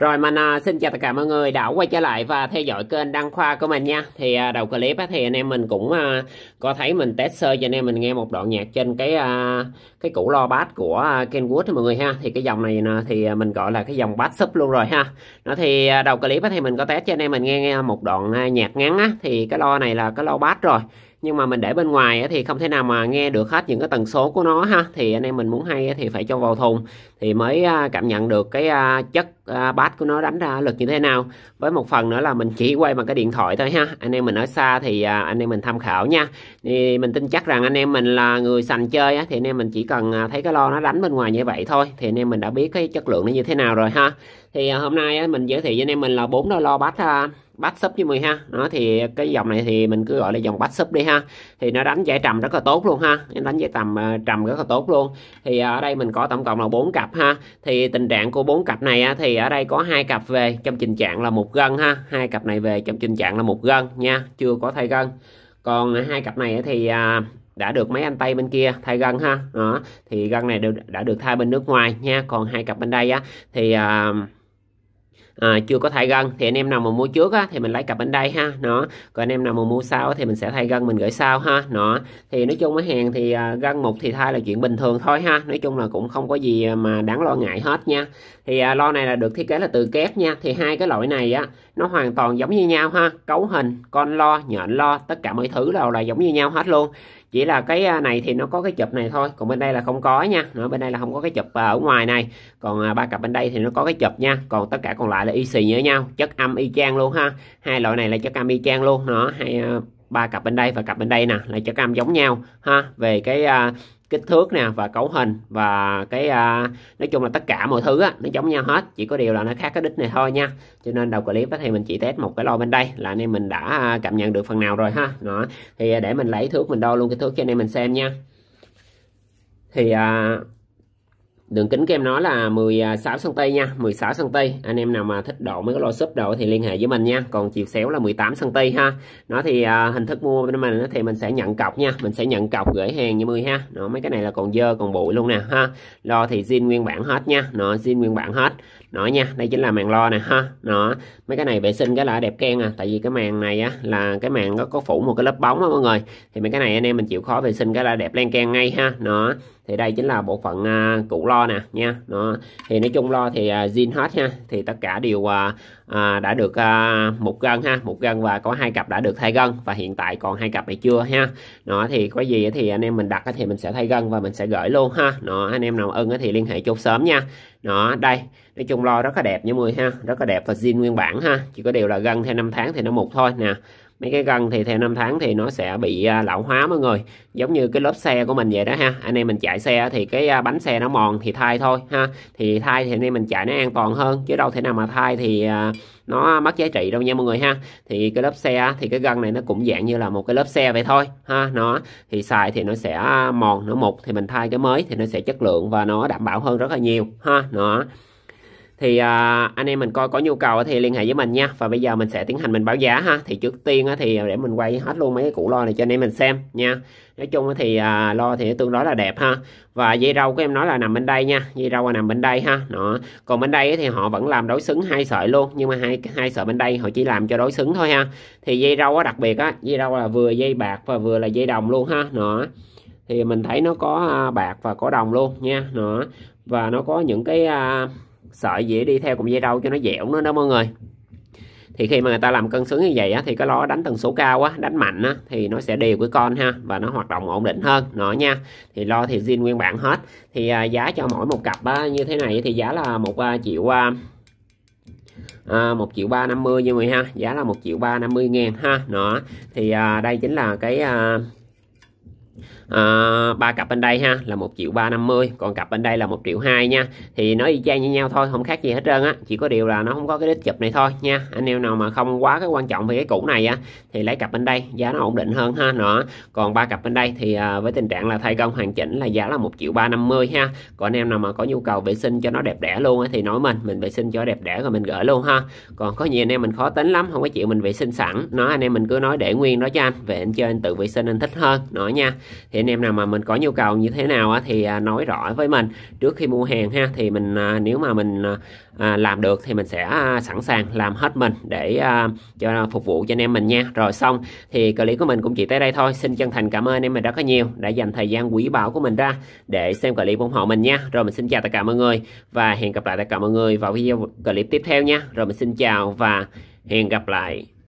Rồi mình à, xin chào tất cả mọi người đã quay trở lại và theo dõi kênh Đăng Khoa của mình nha Thì à, đầu clip thì anh em mình cũng à, có thấy mình test sơ cho anh em mình nghe một đoạn nhạc trên cái cái củ lo bass của Kenwood mọi người ha Thì cái dòng này thì mình gọi là cái dòng bass sub luôn rồi ha Nó thì đầu clip thì mình có test cho anh em mình nghe, nghe một đoạn nhạc ngắn á Thì cái lo này là cái lo bass rồi nhưng mà mình để bên ngoài thì không thể nào mà nghe được hết những cái tần số của nó ha thì anh em mình muốn hay thì phải cho vào thùng thì mới à, cảm nhận được cái à, chất à, bass của nó đánh ra lực như thế nào với một phần nữa là mình chỉ quay bằng cái điện thoại thôi ha anh em mình ở xa thì anh em mình tham khảo nha thì mình tin chắc rằng anh em mình là người sành chơi thì anh em mình chỉ cần thấy cái lo nó đánh bên ngoài như vậy thôi thì anh em mình đã biết cái chất lượng nó như thế nào rồi ha thì hôm nay mình giới thiệu với anh em mình là bốn đôi lo bass back sấp với 10 ha nó thì cái dòng này thì mình cứ gọi là dòng back sấp đi ha thì nó đánh giải trầm rất là tốt luôn ha em đánh giải trầm à, trầm rất là tốt luôn thì ở đây mình có tổng cộng là 4 cặp ha thì tình trạng của 4 cặp này thì ở đây có hai cặp về trong tình trạng là một gân ha hai cặp này về trong tình trạng là một gân nha chưa có thay gân còn hai cặp này thì à, đã được mấy anh tây bên kia thay gân ha đó thì gân này đã được thay bên nước ngoài nha còn hai cặp bên đây á thì uh, à, chưa có thay gân thì anh em nào mà mua trước á, thì mình lấy cặp bên đây ha nó còn anh em nào mà mua sau thì mình sẽ thay gân mình gửi sau ha nó thì nói chung ở hàng thì à, gân một thì thay là chuyện bình thường thôi ha nói chung là cũng không có gì mà đáng lo ngại hết nha thì à, lo này là được thiết kế là từ kép nha thì hai cái loại này á nó hoàn toàn giống như nhau ha cấu hình con lo nhện lo tất cả mọi thứ đều là giống như nhau hết luôn chỉ là cái à, này thì nó có cái chụp này thôi còn bên đây là không có nha nó bên đây là không có cái chụp à, ở ngoài này còn à, ba cặp bên đây thì nó có cái chụp nha còn tất cả còn lại lại là y xì như nhau chất âm y chang luôn ha hai loại này là chất âm y chang luôn nó hai ờ, ba cặp bên đây và cặp bên đây nè là chất âm giống nhau ha về cái uh, kích thước nè và cấu hình và cái uh, nói chung là tất cả mọi thứ á, nó giống nhau hết chỉ có điều là nó khác cái đích này thôi nha cho nên đầu clip á, thì mình chỉ test một cái lo bên đây là anh em mình đã cảm nhận được phần nào rồi ha đó thì để mình lấy thước mình đo luôn cái thước cho anh em mình xem nha thì uh, đường kính kem nó là 16 cm à, nha 16 cm anh em nào mà thích độ mấy cái lô súp độ thì liên hệ với mình nha còn chiều xéo là 18 cm ha nó thì à, hình thức mua bên mình thì mình sẽ nhận cọc nha mình sẽ nhận cọc gửi hàng như mươi ha nó mấy cái này là còn dơ còn bụi luôn nè ha lo thì zin nguyên bản hết nha nó zin nguyên bản hết nó nha đây chính là màn lo nè ha nó mấy cái này vệ sinh cái là đẹp ken à tại vì cái màn này á là cái màn nó có phủ một cái lớp bóng á mọi người thì mấy cái này anh em mình chịu khó vệ sinh cái là đẹp len ken ngay ha nó thì đây chính là bộ phận à, cụ lo nè nha nó thì nói chung lo thì à, zin hết ha thì tất cả đều à, à, đã được à, một gân ha một gân và có hai cặp đã được thay gân và hiện tại còn hai cặp này chưa ha nó thì có gì thì anh em mình đặt thì mình sẽ thay gân và mình sẽ gửi luôn ha nó anh em nào ưng thì liên hệ chốt sớm nha đó đây nói chung lo rất là đẹp nha mọi ha rất là đẹp và zin nguyên bản ha chỉ có điều là gần theo năm tháng thì nó mục thôi nè mấy cái gân thì theo năm tháng thì nó sẽ bị à, lão hóa mọi người giống như cái lớp xe của mình vậy đó ha anh em mình chạy xe thì cái à, bánh xe nó mòn thì thay thôi ha thì thay thì anh em mình chạy nó an toàn hơn chứ đâu thể nào mà thay thì à, nó mất giá trị đâu nha mọi người ha thì cái lớp xe thì cái gân này nó cũng dạng như là một cái lớp xe vậy thôi ha nó thì xài thì nó sẽ mòn nó mục thì mình thay cái mới thì nó sẽ chất lượng và nó đảm bảo hơn rất là nhiều ha nó thì à, anh em mình coi có nhu cầu thì liên hệ với mình nha và bây giờ mình sẽ tiến hành mình báo giá ha thì trước tiên á, thì để mình quay hết luôn mấy cái củ lo này cho anh em mình xem nha nói chung thì à, lo thì tương đối là đẹp ha và dây rau của em nói là nằm bên đây nha dây rau là nằm bên đây ha nó còn bên đây thì họ vẫn làm đối xứng hai sợi luôn nhưng mà hai hai sợi bên đây họ chỉ làm cho đối xứng thôi ha thì dây rau á, đặc biệt á dây rau là vừa dây bạc và vừa là dây đồng luôn ha nó thì mình thấy nó có à, bạc và có đồng luôn nha nó và nó có những cái à, sợi dĩa đi theo cùng dây râu cho nó dẻo nữa đó mọi người thì khi mà người ta làm cân xứng như vậy á, thì cái ló đánh tần số cao á, đánh mạnh á, thì nó sẽ đều với con ha và nó hoạt động ổn định hơn nó nha thì lo thì zin nguyên bản hết thì à, giá cho mỗi một cặp á, như thế này thì giá là một à, triệu à, À, 1 triệu 350 như vậy ha giá là 1 triệu 350 ngàn ha nó thì à, đây chính là cái à, Ờ, ba à, cặp bên đây ha là một triệu ba năm mươi còn cặp bên đây là một triệu hai nha thì nó y chang như nhau thôi không khác gì hết trơn á chỉ có điều là nó không có cái đít chụp này thôi nha anh em nào mà không quá cái quan trọng về cái cũ này á thì lấy cặp bên đây giá nó ổn định hơn ha nữa còn ba cặp bên đây thì à, với tình trạng là thay công hoàn chỉnh là giá là một triệu ba năm mươi ha còn anh em nào mà có nhu cầu vệ sinh cho nó đẹp đẽ luôn á, thì nói mình mình vệ sinh cho đẹp đẽ rồi mình gửi luôn ha còn có nhiều anh em mình khó tính lắm không có chịu mình vệ sinh sẵn nó anh em mình cứ nói để nguyên đó cho anh về anh chơi anh tự vệ sinh anh thích hơn nó nha thì anh em nào mà mình có nhu cầu như thế nào thì à, nói rõ với mình trước khi mua hàng ha thì mình à, nếu mà mình à, làm được thì mình sẽ sẵn sàng làm hết mình để cho phục vụ cho anh em mình nha rồi xong thì clip của mình cũng chỉ tới đây thôi xin chân thành cảm ơn anh em mình rất là nhiều đã dành thời gian quý báu của mình ra để xem clip ủng hộ mình nha rồi mình xin chào tất cả mọi người và hẹn gặp lại tất cả mọi người vào video clip tiếp theo nha rồi mình xin chào và hẹn gặp lại